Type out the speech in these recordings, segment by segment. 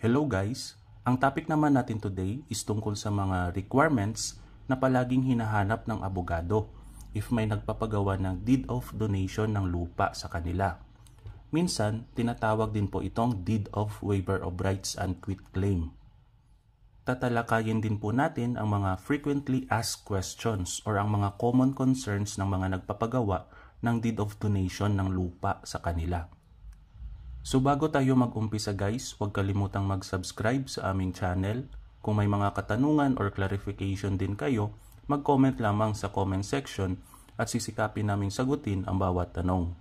Hello guys! Ang topic naman natin today is tungkol sa mga requirements na palaging hinahanap ng abogado if may nagpapagawa ng deed of donation ng lupa sa kanila. Minsan, tinatawag din po itong deed of waiver of rights and quit claim. Tatalakayin din po natin ang mga frequently asked questions or ang mga common concerns ng mga nagpapagawa ng deed of donation ng lupa sa kanila. So bago tayo mag-umpisa guys, huwag kalimutang mag-subscribe sa aming channel. Kung may mga katanungan or clarification din kayo, mag-comment lamang sa comment section at sisikapin naming sagutin ang bawat tanong.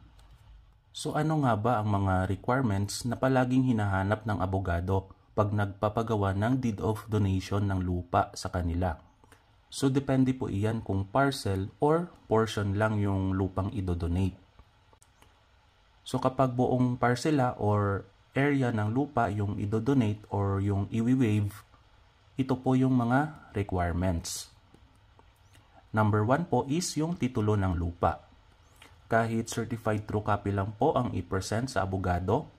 So ano nga ba ang mga requirements na palaging hinahanap ng abogado pag nagpapagawa ng deed of donation ng lupa sa kanila? So depende po iyan kung parcel or portion lang yung lupang idodonate. So kapag buong parcela or area ng lupa yung idodonate or yung iwi-waive, ito po yung mga requirements. Number 1 po is yung titulo ng lupa. Kahit certified true copy lang po ang i-present sa abogado,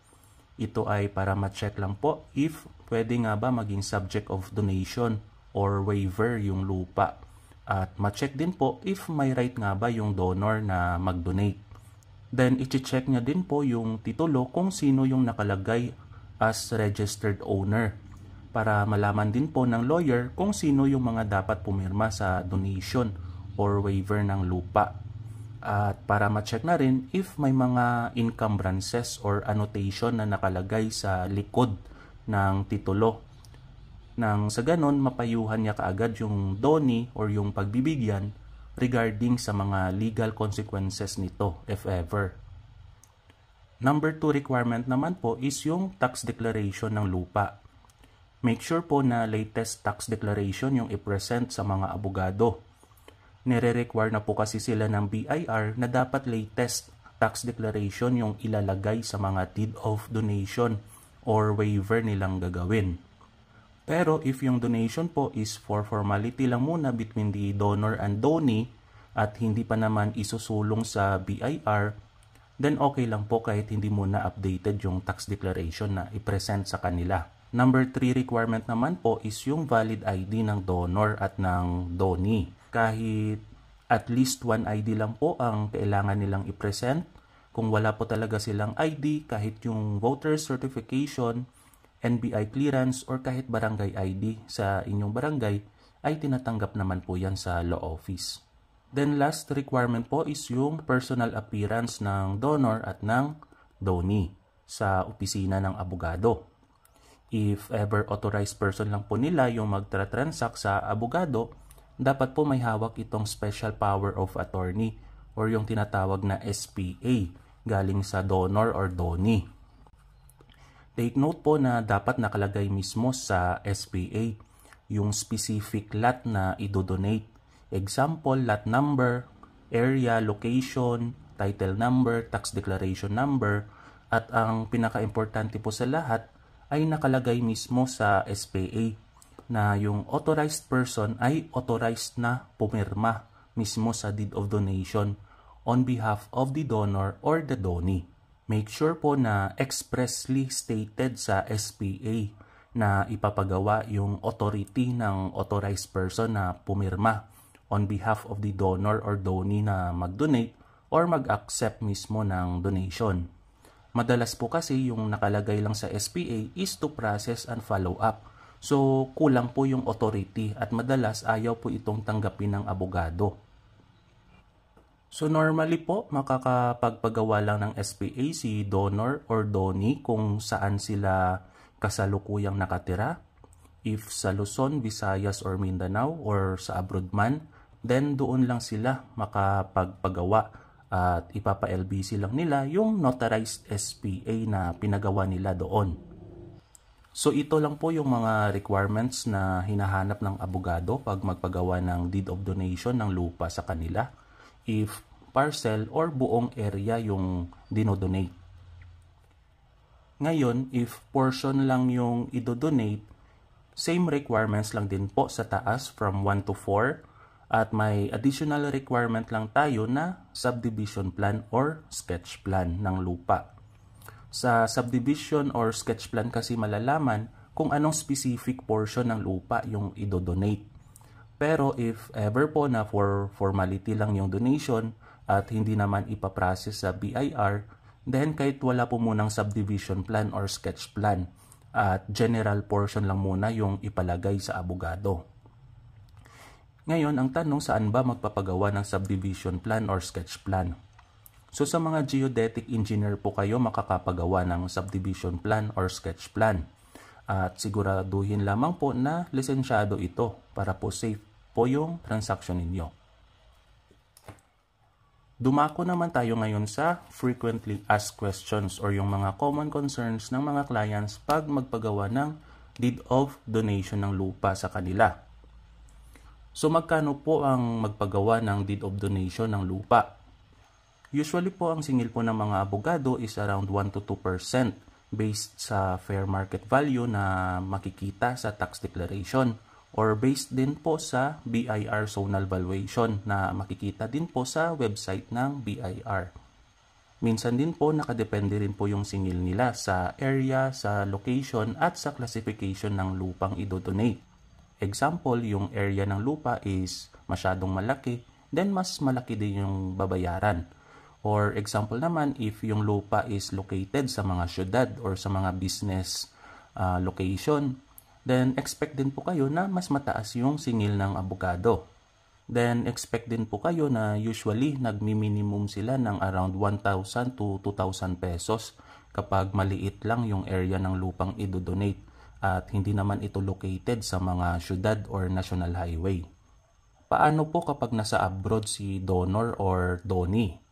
ito ay para ma-check lang po if pwede nga ba maging subject of donation or waiver yung lupa. At ma-check din po if may right nga ba yung donor na mag-donate. Then, iti-check niya din po yung titulo kung sino yung nakalagay as registered owner para malaman din po ng lawyer kung sino yung mga dapat pumirma sa donation or waiver ng lupa. At para ma-check na rin if may mga encumbrances or annotation na nakalagay sa likod ng titulo. Nang sa ganon, mapayuhan niya kaagad yung doni or yung pagbibigyan regarding sa mga legal consequences nito if ever. Number 2 requirement naman po is yung tax declaration ng lupa. Make sure po na latest tax declaration yung i-present sa mga abogado. Nire-require na po kasi sila ng BIR na dapat latest tax declaration yung ilalagay sa mga deed of donation or waiver nilang gagawin. Pero if yung donation po is for formality lang muna between the donor and donee at hindi pa naman isusulong sa BIR, then okay lang po kahit hindi muna updated yung tax declaration na i-present sa kanila. Number 3 requirement naman po is yung valid ID ng donor at ng donee. Kahit at least one ID lang po ang kailangan nilang i-present. Kung wala po talaga silang ID, kahit yung voter certification, NBI clearance or kahit barangay ID sa inyong barangay ay tinatanggap naman po yan sa law office. Then last requirement po is yung personal appearance ng donor at ng donee sa opisina ng abogado. If ever authorized person lang po nila yung magtra-transact sa abogado, dapat po may hawak itong special power of attorney or yung tinatawag na SPA galing sa donor or donee. Take note po na dapat nakalagay mismo sa SPA yung specific lot na idodonate. Example, lot number, area, location, title number, tax declaration number, at ang pinaka-importante po sa lahat ay nakalagay mismo sa SPA na yung authorized person ay authorized na pumirma mismo sa deed of donation on behalf of the donor or the donee make sure po na expressly stated sa SPA na ipapagawa yung authority ng authorized person na pumirma on behalf of the donor or donee na mag-donate or mag-accept mismo ng donation. Madalas po kasi yung nakalagay lang sa SPA is to process and follow up. So kulang po yung authority at madalas ayaw po itong tanggapin ng abogado. So normally po, makakapagpagawa lang ng SPA si donor or donee kung saan sila kasalukuyang nakatira. If sa Luzon, Visayas or Mindanao or sa abroad man, then doon lang sila makapagpagawa at ipapa-LBC lang nila yung notarized SPA na pinagawa nila doon. So ito lang po yung mga requirements na hinahanap ng abogado pag magpagawa ng deed of donation ng lupa sa kanila if parcel or buong area yung dinodonate. Ngayon, if portion lang yung idodonate, same requirements lang din po sa taas from 1 to 4 at may additional requirement lang tayo na subdivision plan or sketch plan ng lupa. Sa subdivision or sketch plan kasi malalaman kung anong specific portion ng lupa yung idodonate. Pero if ever po na for formality lang yung donation, at hindi naman ipaprocess sa BIR, then kahit wala po munang subdivision plan or sketch plan at general portion lang muna yung ipalagay sa abogado. Ngayon, ang tanong saan ba magpapagawa ng subdivision plan or sketch plan? So sa mga geodetic engineer po kayo makakapagawa ng subdivision plan or sketch plan. At siguraduhin lamang po na lisensyado ito para po safe po yung transaction ninyo. Dumako naman tayo ngayon sa frequently asked questions or yung mga common concerns ng mga clients pag magpagawa ng deed of donation ng lupa sa kanila. So magkano po ang magpagawa ng deed of donation ng lupa? Usually po ang singil po ng mga abogado is around 1 to 2% based sa fair market value na makikita sa tax declaration or based din po sa BIR zonal valuation na makikita din po sa website ng BIR. Minsan din po nakadepende rin po yung singil nila sa area, sa location at sa classification ng lupang idodonate. Example, yung area ng lupa is masyadong malaki, then mas malaki din yung babayaran. Or example naman, if yung lupa is located sa mga syudad or sa mga business uh, location, then expect din po kayo na mas mataas yung singil ng abogado. Then expect din po kayo na usually nagmi-minimum sila ng around 1,000 to 2,000 pesos kapag maliit lang yung area ng lupang idodonate at hindi naman ito located sa mga syudad or national highway. Paano po kapag nasa abroad si donor or donee?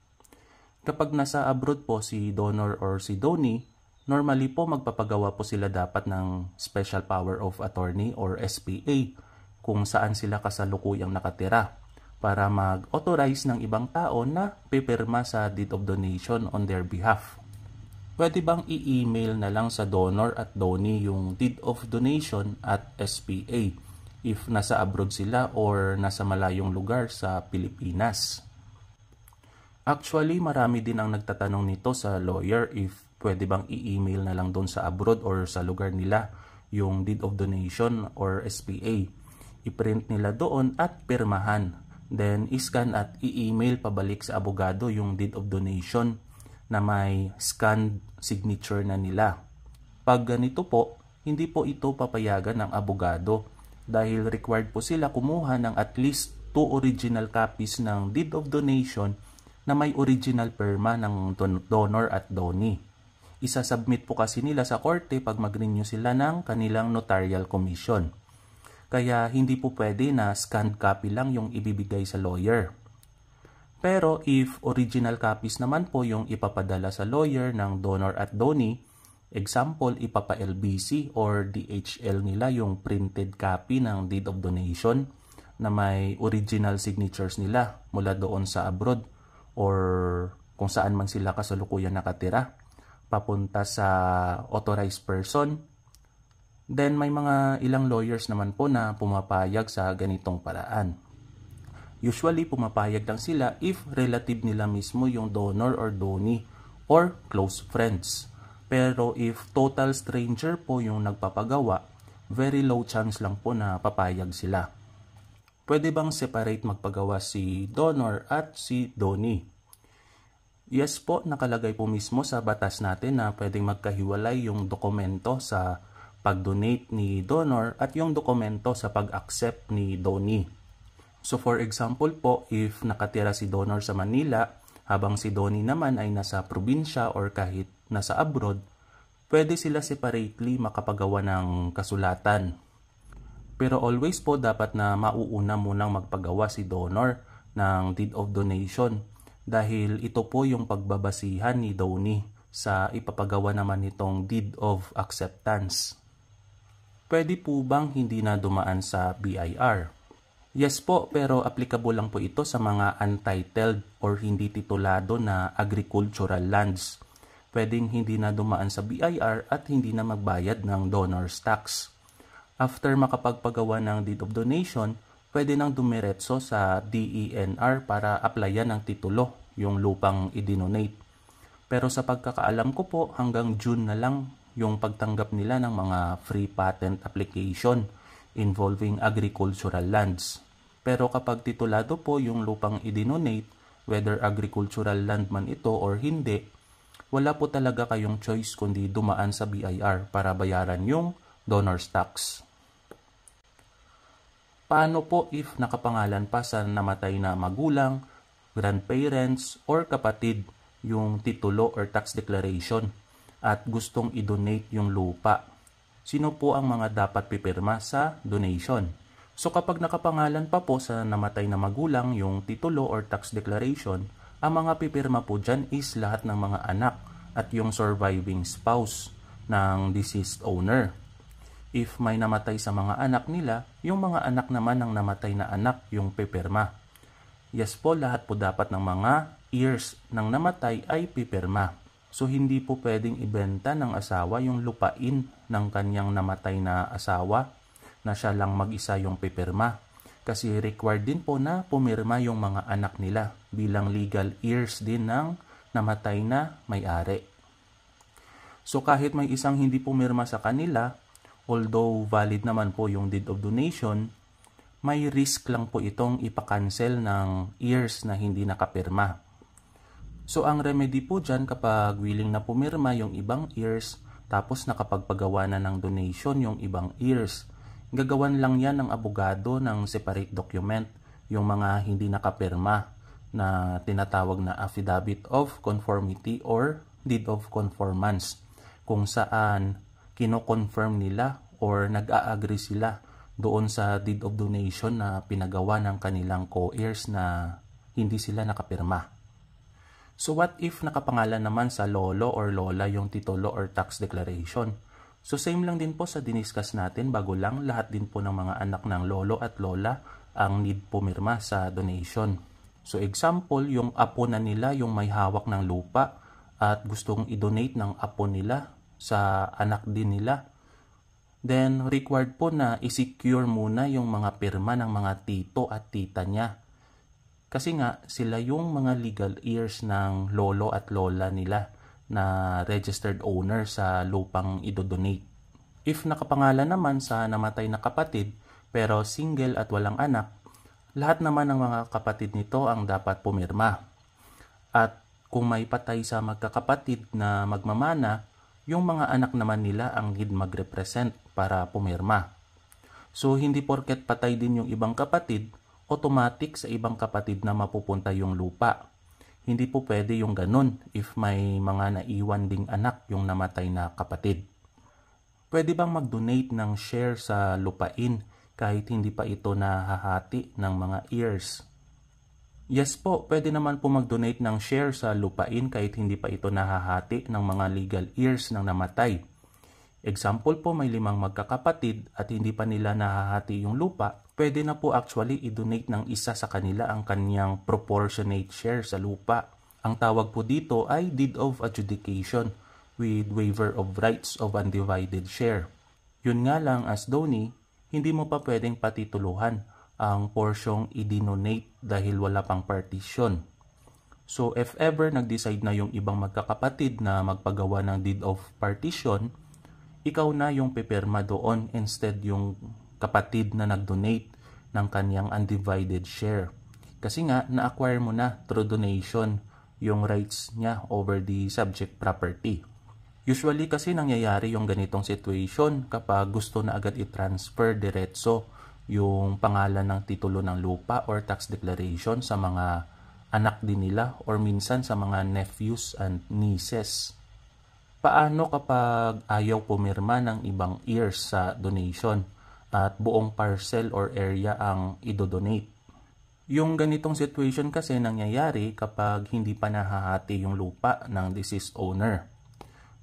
Kapag nasa abroad po si donor or si donee, normally po magpapagawa po sila dapat ng Special Power of Attorney or SPA kung saan sila kasalukuyang nakatira para mag-authorize ng ibang tao na pipirma sa deed of donation on their behalf. Pwede bang i-email na lang sa donor at donee yung deed of donation at SPA if nasa abroad sila or nasa malayong lugar sa Pilipinas? Actually, marami din ang nagtatanong nito sa lawyer if pwede bang i-email na lang doon sa abroad or sa lugar nila yung deed of donation or SPA. I-print nila doon at pirmahan. Then, iscan at i-email pabalik sa abogado yung deed of donation na may scanned signature na nila. Pag ganito po, hindi po ito papayagan ng abogado dahil required po sila kumuha ng at least 2 original copies ng deed of donation na may original perma ng donor at donee isasubmit po kasi nila sa korte pag mag-renew sila ng kanilang notarial commission. Kaya hindi po pwede na scanned copy lang yung ibibigay sa lawyer. Pero if original copies naman po yung ipapadala sa lawyer ng donor at donee, example ipapa-LBC or DHL nila yung printed copy ng deed of donation na may original signatures nila mula doon sa abroad or kung saan man sila kasalukuyan nakatira papunta sa authorized person. Then may mga ilang lawyers naman po na pumapayag sa ganitong paraan. Usually pumapayag lang sila if relative nila mismo yung donor or donee or close friends. Pero if total stranger po yung nagpapagawa, very low chance lang po na papayag sila. Pwede bang separate magpagawa si donor at si donee? Yes po, nakalagay po mismo sa batas natin na pwedeng magkahiwalay yung dokumento sa pag-donate ni donor at yung dokumento sa pag-accept ni donee. So for example po, if nakatira si donor sa Manila, habang si donee naman ay nasa probinsya or kahit nasa abroad, pwede sila separately makapagawa ng kasulatan. Pero always po dapat na mauuna munang magpagawa si donor ng deed of donation dahil ito po yung pagbabasihan ni Downey sa ipapagawa naman nitong deed of acceptance. Pwede po bang hindi na dumaan sa BIR? Yes po, pero applicable lang po ito sa mga untitled or hindi titulado na agricultural lands. Pwedeng hindi na dumaan sa BIR at hindi na magbayad ng donor's tax. After makapagpagawa ng deed of donation, pwede nang dumiretso sa DENR para applyan ng titulo, yung lupang idinonate. Pero sa pagkakaalam ko po, hanggang June na lang yung pagtanggap nila ng mga free patent application involving agricultural lands. Pero kapag titulado po yung lupang idinonate, whether agricultural land man ito or hindi, wala po talaga kayong choice kundi dumaan sa BIR para bayaran yung donor's tax. Paano po if nakapangalan pa sa namatay na magulang, grandparents, or kapatid yung titulo or tax declaration at gustong i-donate yung lupa? Sino po ang mga dapat pipirma sa donation? So kapag nakapangalan pa po sa namatay na magulang yung titulo or tax declaration, ang mga pipirma po dyan is lahat ng mga anak at yung surviving spouse ng deceased owner. If may namatay sa mga anak nila, yung mga anak naman ng namatay na anak yung peperma. Yes po, lahat po dapat ng mga years ng namatay ay peperma. So hindi po pwedeng ibenta ng asawa yung lupain ng kanyang namatay na asawa na siya lang mag-isa yung peperma. Kasi required din po na pumirma yung mga anak nila bilang legal heirs din ng namatay na may-ari. So kahit may isang hindi pumirma sa kanila, although valid naman po yung deed of donation, may risk lang po itong ipakancel ng years na hindi nakapirma. So ang remedy po dyan kapag willing na pumirma yung ibang years tapos nakapagpagawa na ng donation yung ibang years, gagawan lang yan ng abogado ng separate document yung mga hindi nakapirma na tinatawag na affidavit of conformity or deed of conformance kung saan kino-confirm nila or nag-a-agree sila doon sa deed of donation na pinagawa ng kanilang co-heirs na hindi sila nakapirma. So what if nakapangalan naman sa lolo or lola yung titulo or tax declaration? So same lang din po sa diniscuss natin bago lang lahat din po ng mga anak ng lolo at lola ang need pumirma sa donation. So example, yung apo na nila yung may hawak ng lupa at gustong i-donate ng apo nila sa anak din nila. Then, required po na i-secure muna yung mga pirma ng mga tito at tita niya. Kasi nga, sila yung mga legal heirs ng lolo at lola nila na registered owner sa lupang idodonate. If nakapangalan naman sa namatay na kapatid, pero single at walang anak, lahat naman ng mga kapatid nito ang dapat pumirma. At kung may patay sa magkakapatid na magmamana, yung mga anak naman nila ang need mag-represent para pumirma. So hindi porket patay din yung ibang kapatid, automatic sa ibang kapatid na mapupunta yung lupa. Hindi po pwede yung ganun if may mga naiwan ding anak yung namatay na kapatid. Pwede bang mag-donate ng share sa lupain kahit hindi pa ito nahahati ng mga years Yes po, pwede naman po mag-donate ng share sa lupain kahit hindi pa ito nahahati ng mga legal years ng namatay. Example po, may limang magkakapatid at hindi pa nila nahahati yung lupa, pwede na po actually i-donate ng isa sa kanila ang kanyang proportionate share sa lupa. Ang tawag po dito ay deed of adjudication with waiver of rights of undivided share. Yun nga lang as donee, hindi mo pa pwedeng patituluhan ang porsyong i-denominate dahil wala pang partition. So if ever nag-decide na yung ibang magkakapatid na magpagawa ng deed of partition, ikaw na yung pipirma doon instead yung kapatid na nag-donate ng kanyang undivided share. Kasi nga, na-acquire mo na through donation yung rights niya over the subject property. Usually kasi nangyayari yung ganitong situation kapag gusto na agad i-transfer diretso yung pangalan ng titulo ng lupa or tax declaration sa mga anak din nila or minsan sa mga nephews and nieces. Paano kapag ayaw pumirma ng ibang ears sa donation at buong parcel or area ang idodonate? Yung ganitong situation kasi nangyayari kapag hindi pa nahahati yung lupa ng deceased owner.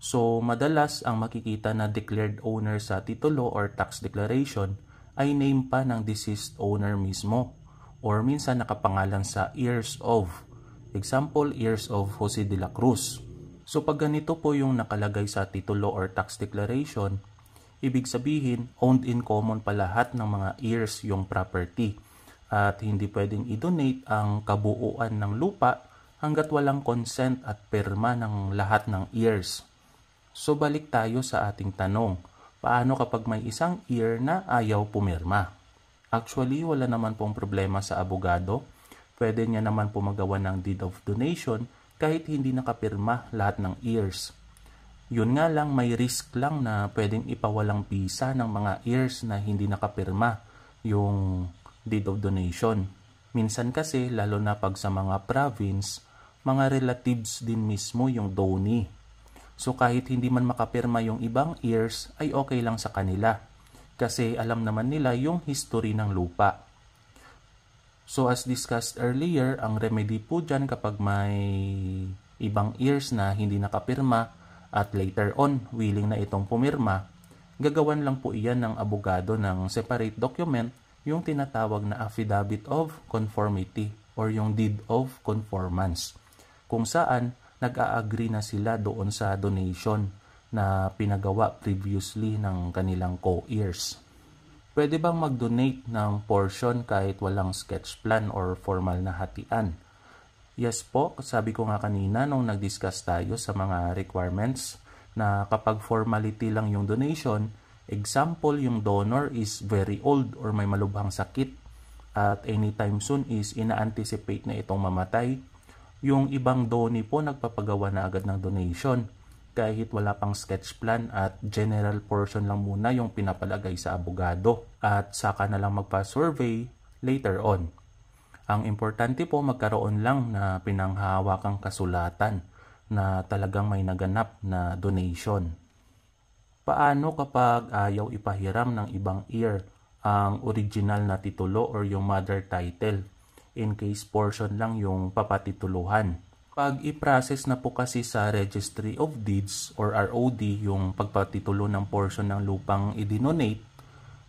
So madalas ang makikita na declared owner sa titulo or tax declaration ay name pa ng deceased owner mismo or minsan nakapangalan sa years of. Example, years of Jose de la Cruz. So pag ganito po yung nakalagay sa titulo or tax declaration, ibig sabihin owned in common pa lahat ng mga years yung property at hindi pwedeng i-donate ang kabuuan ng lupa hanggat walang consent at perma ng lahat ng years. So balik tayo sa ating tanong paano kapag may isang ear na ayaw pumirma? Actually, wala naman pong problema sa abogado. Pwede niya naman po magawa ng deed of donation kahit hindi nakapirma lahat ng ears. Yun nga lang, may risk lang na pwedeng ipawalang visa ng mga ears na hindi nakapirma yung deed of donation. Minsan kasi, lalo na pag sa mga province, mga relatives din mismo yung donee So kahit hindi man makapirma yung ibang heirs ay okay lang sa kanila kasi alam naman nila yung history ng lupa. So as discussed earlier, ang remedy po dyan kapag may ibang heirs na hindi nakapirma at later on willing na itong pumirma, gagawan lang po iyan ng abogado ng separate document yung tinatawag na affidavit of conformity or yung deed of conformance kung saan nag-agree na sila doon sa donation na pinagawa previously ng kanilang co ears Pwede bang mag-donate ng portion kahit walang sketch plan or formal na hatian? Yes po, sabi ko nga kanina nung nag-discuss tayo sa mga requirements na kapag formality lang yung donation, example yung donor is very old or may malubhang sakit at anytime soon is ina-anticipate na itong mamatay yung ibang doni po nagpapagawa na agad ng donation kahit wala pang sketch plan at general portion lang muna yung pinapalagay sa abogado at saka na lang magpa-survey later on. Ang importante po magkaroon lang na pinanghahawakang kasulatan na talagang may naganap na donation. Paano kapag ayaw ipahiram ng ibang ear ang original na titulo or yung mother title in case portion lang yung papatituluhan. Pag i-process na po kasi sa Registry of Deeds or ROD yung pagpatitulo ng portion ng lupang i idinonate,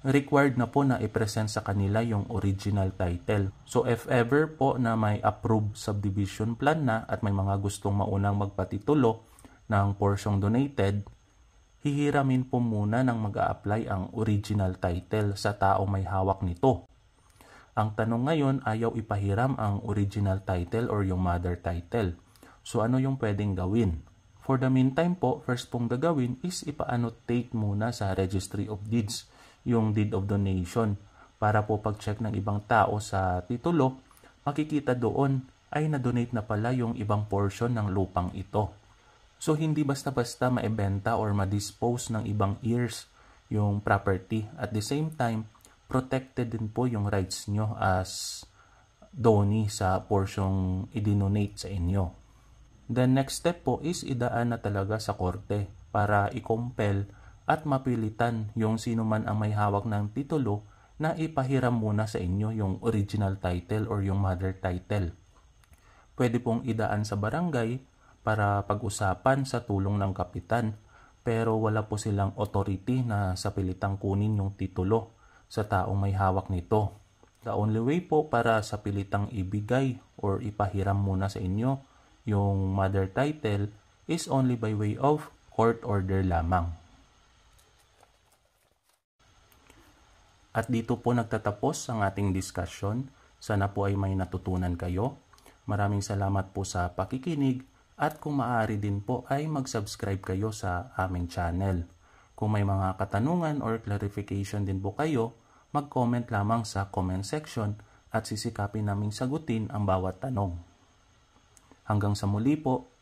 required na po na i-present sa kanila yung original title. So if ever po na may approved subdivision plan na at may mga gustong maunang magpatitulo ng portion donated, hihiramin po muna ng mag a apply ang original title sa taong may hawak nito. Ang tanong ngayon, ayaw ipahiram ang original title or yung mother title. So ano yung pwedeng gawin? For the meantime po, first pong gagawin is ipa-annotate muna sa Registry of Deeds, yung deed of donation. Para po pag-check ng ibang tao sa titulo, makikita doon ay na-donate na pala yung ibang portion ng lupang ito. So hindi basta-basta maibenta or ma-dispose ng ibang years yung property. At the same time, protected din po yung rights nyo as donee sa porsyong idinonate sa inyo. The next step po is idaan na talaga sa korte para i-compel at mapilitan yung sino man ang may hawak ng titulo na ipahiram muna sa inyo yung original title or yung mother title. Pwede pong idaan sa barangay para pag-usapan sa tulong ng kapitan pero wala po silang authority na sa pilitang kunin yung titulo sa taong may hawak nito. The only way po para sa pilitang ibigay or ipahiram muna sa inyo yung mother title is only by way of court order lamang. At dito po nagtatapos ang ating discussion. Sana po ay may natutunan kayo. Maraming salamat po sa pakikinig at kung maaari din po ay mag-subscribe kayo sa aming channel. Kung may mga katanungan or clarification din po kayo, mag-comment lamang sa comment section at sisikapin naming sagutin ang bawat tanong. Hanggang sa muli po,